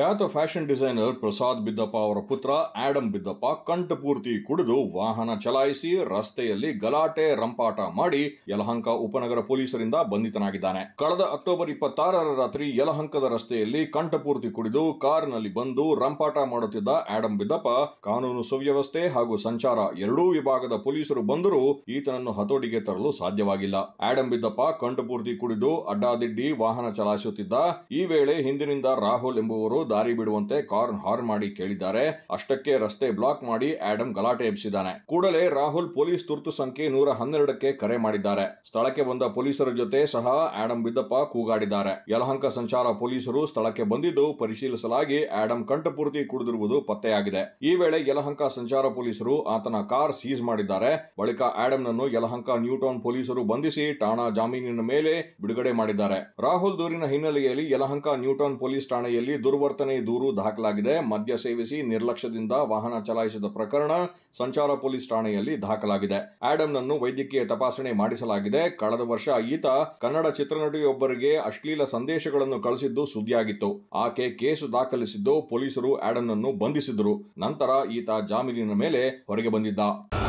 ಖ್ಯಾತ fashion designer Prasad ಬಿದ್ದಪ್ಪ ಅವರ ಪುತ್ರ ಆಡಮ್ ಬಿದ್ದಪ್ಪ ಕಂಠಪೂರ್ತಿ ಕುಡಿದು ವಾಹನ ಚಲಾಯಿಸಿ ರಸ್ತೆಯಲ್ಲಿ ಗಲಾಟೆ ರಂಪಾಟ ಮಾಡಿ ಯಲಹಂಕ ಉಪನಗರ ಪೊಲೀಸರಿಂದ ಬಂಧಿತನಾಗಿದ್ದಾನೆ ಕಳೆದ ಅಕ್ಟೋಬರ್ ಇಪ್ಪತ್ತಾರರ ರಾತ್ರಿ ಯಲಹಂಕದ ರಸ್ತೆಯಲ್ಲಿ ಕಂಠಪೂರ್ತಿ ಕುಡಿದು ಕಾರಿನಲ್ಲಿ ಬಂದು ರಂಪಾಟ ಮಾಡುತ್ತಿದ್ದ ಆಡಮ್ ಬಿದ್ದಪ್ಪ ಕಾನೂನು ಸುವ್ಯವಸ್ಥೆ ಹಾಗೂ ಸಂಚಾರ ಎರಡೂ ವಿಭಾಗದ ಪೊಲೀಸರು ಬಂದರೂ ಈತನನ್ನು ಹತೋಟಿಗೆ ತರಲು ಸಾಧ್ಯವಾಗಿಲ್ಲ ಆಡಮ್ ಬಿದ್ದಪ್ಪ ಕಂಠಪೂರ್ತಿ ಕುಡಿದು ಅಡ್ಡಾದಿಡ್ಡಿ ವಾಹನ ಚಲಾಯಿಸುತ್ತಿದ್ದ ಈ ವೇಳೆ ಹಿಂದಿನಿಂದ ರಾಹುಲ್ ಎಂಬುವರು ದಾರಿ ಬಿಡುವಂತೆ ಕಾರ್ನ್ ಹಾರ್ನ್ ಮಾಡಿ ಕೇಳಿದ್ದಾರೆ ಅಷ್ಟಕ್ಕೆ ರಸ್ತೆ ಬ್ಲಾಕ್ ಮಾಡಿ ಆಡಮ್ ಗಲಾಟೆ ಎಬ್ಬಿಸಿದ್ದಾನೆ ಕೂಡಲೇ ರಾಹುಲ್ ಪೊಲೀಸ್ ತುರ್ತು ಸಂಖ್ಯೆ ನೂರ ಹನ್ನೆರಡಕ್ಕೆ ಕರೆ ಮಾಡಿದ್ದಾರೆ ಸ್ಥಳಕ್ಕೆ ಬಂದ ಪೊಲೀಸರ ಜೊತೆ ಸಹ ಆಡಮ್ ಬಿದ್ದಪ್ಪ ಕೂಗಾಡಿದ್ದಾರೆ ಯಲಹಂಕ ಸಂಚಾರ ಪೊಲೀಸರು ಸ್ಥಳಕ್ಕೆ ಬಂದಿದ್ದು ಪರಿಶೀಲಿಸಲಾಗಿ ಆಡಮ್ ಕಂಠಪೂರ್ತಿ ಕುಡಿದಿರುವುದು ಪತ್ತೆಯಾಗಿದೆ ಈ ವೇಳೆ ಯಲಹಂಕ ಸಂಚಾರ ಪೊಲೀಸರು ಆತನ ಕಾರ್ ಸೀಸ್ ಮಾಡಿದ್ದಾರೆ ಬಳಿಕ ಆಡಮ್ನನ್ನು ಯಲಹಂಕ ನ್ಯೂಟೌನ್ ಪೊಲೀಸರು ಬಂಧಿಸಿ ಠಾಣಾ ಜಾಮೀನಿನ ಮೇಲೆ ಬಿಡುಗಡೆ ಮಾಡಿದ್ದಾರೆ ರಾಹುಲ್ ದೂರಿನ ಹಿನ್ನೆಲೆಯಲ್ಲಿ ಯಲಹಂಕ ನ್ಯೂಟೌನ್ ಪೊಲೀಸ್ ಠಾಣೆಯಲ್ಲಿ ದುರ್ವರ್ತ ಅಪವರ್ತನೆ ದೂರು ದಾಖಲಾಗಿದೆ ಮದ್ಯ ಸೇವಿಸಿ ನಿರ್ಲಕ್ಷ್ಯದಿಂದ ವಾಹನ ಚಲಾಯಿಸಿದ ಪ್ರಕರಣ ಸಂಚಾರ ಪೊಲೀಸ್ ಠಾಣೆಯಲ್ಲಿ ದಾಖಲಾಗಿದೆ ಆಡಮ್ನನ್ನು ವೈದ್ಯಕೀಯ ತಪಾಸಣೆ ಮಾಡಿಸಲಾಗಿದೆ ಕಳೆದ ವರ್ಷ ಈತ ಕನ್ನಡ ಚಿತ್ರನಟಿಯೊಬ್ಬರಿಗೆ ಅಶ್ಲೀಲ ಸಂದೇಶಗಳನ್ನು ಕಳಿಸಿದ್ದು ಸುದ್ದಿಯಾಗಿತ್ತು ಆಕೆ ಕೇಸು ದಾಖಲಿಸಿದ್ದು ಪೊಲೀಸರು ಆಡಮ್ನನ್ನು ಬಂಧಿಸಿದರು ನಂತರ ಈತ ಜಾಮೀನಿನ ಮೇಲೆ ಹೊರಗೆ ಬಂದಿದ್ದ